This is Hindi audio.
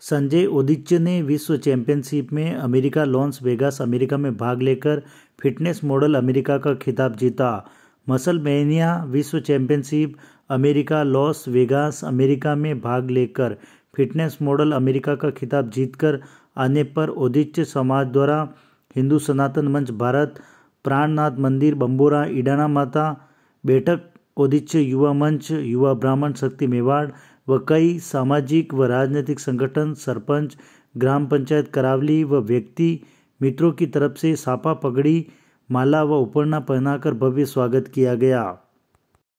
संजय ओदिच्य ने विश्व चैंपियनशिप में अमेरिका लॉन्स वेगास अमेरिका में भाग लेकर फिटनेस मॉडल अमेरिका का खिताब जीता मसल मैनिया विश्व championship America Las Vegas America में भाग लेकर फिटनेस मॉडल अमेरिका का खिताब जीतकर आने पर ओदिच्य समाज द्वारा हिंदू सनातन मंच भारत प्राणनाथ मंदिर बम्बोरा इडाना माता बैठक ओदिच्य युवा मंच युवा ब्राह्मण शक्ति मेवाड़ व कई सामाजिक व राजनीतिक संगठन सरपंच ग्राम पंचायत करावली व व्यक्ति मित्रों की तरफ से सापा पगड़ी माला व उपरना पहनाकर भव्य स्वागत किया गया